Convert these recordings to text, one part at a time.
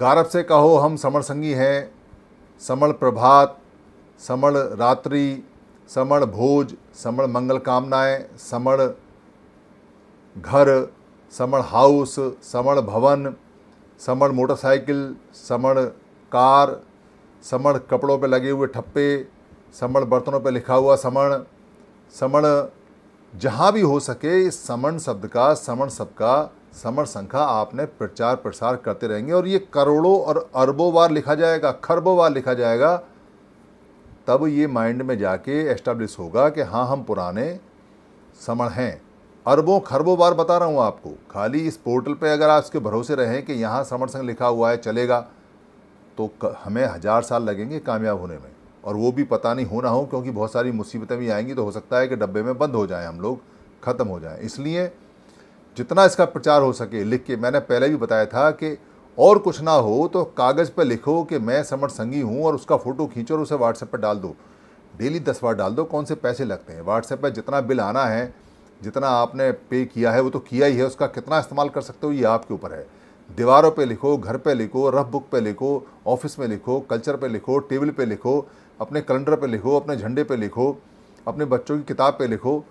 गारब से कहो हम समण संगी हैं समण प्रभात समण रात्रि समण भोज समण मंगल कामनाएं समण घर समण हाउस समण भवन समण मोटरसाइकिल समण कार समण कपड़ों पे लगे हुए ठप्पे समण बर्तनों पे लिखा हुआ समण समण जहाँ भी हो सके इस समण शब्द का समण का समण संख्या आपने प्रचार प्रसार करते रहेंगे और ये करोड़ों और अरबों बार लिखा जाएगा खरबों बार लिखा जाएगा तब ये माइंड में जाके एस्टेब्लिश होगा कि हाँ हम पुराने समण हैं अरबों खरबों बार बता रहा हूँ आपको खाली इस पोर्टल पे अगर आप इसके भरोसे रहें कि यहाँ समण संघ लिखा हुआ है चलेगा तो हमें हज़ार साल लगेंगे कामयाब होने में और वो भी पता नहीं हो ना हो क्योंकि बहुत सारी मुसीबतें भी आएंगी तो हो सकता है कि डब्बे में बंद हो जाए हम लोग ख़त्म हो जाए इसलिए जितना इसका प्रचार हो सके लिख के मैंने पहले भी बताया था कि और कुछ ना हो तो कागज़ पर लिखो कि मैं समर संगी हूँ और उसका फ़ोटो खींचो और उसे व्हाट्सएप पर डाल दो डेली दस बार डाल दो कौन से पैसे लगते हैं व्हाट्सएप पर जितना बिल आना है जितना आपने पे किया है वो तो किया ही है उसका कितना इस्तेमाल कर सकते हो ये आपके ऊपर है दीवारों पे लिखो घर पे लिखो रफ बुक पे लिखो ऑफिस में लिखो कल्चर पे लिखो टेबल पे लिखो अपने कैलेंडर पे लिखो अपने झंडे पे लिखो अपने बच्चों की किताब पे लिखो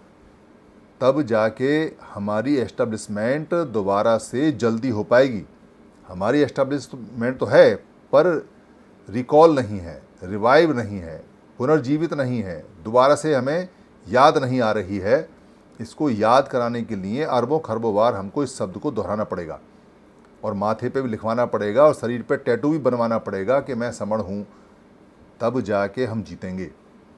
तब जाके हमारी एस्टेब्लिशमेंट दोबारा से जल्दी हो पाएगी हमारी एस्टेब्लिशमेंट तो है पर रिकॉल नहीं है रिवाइव नहीं है पुनर्जीवित नहीं है दोबारा से हमें याद नहीं आ रही है इसको याद कराने के लिए अरबों खरबों बार हमको इस शब्द को दोहराना पड़ेगा और माथे पे भी लिखवाना पड़ेगा और शरीर पे टैटू भी बनवाना पड़ेगा कि मैं समण हूँ तब जाके हम जीतेंगे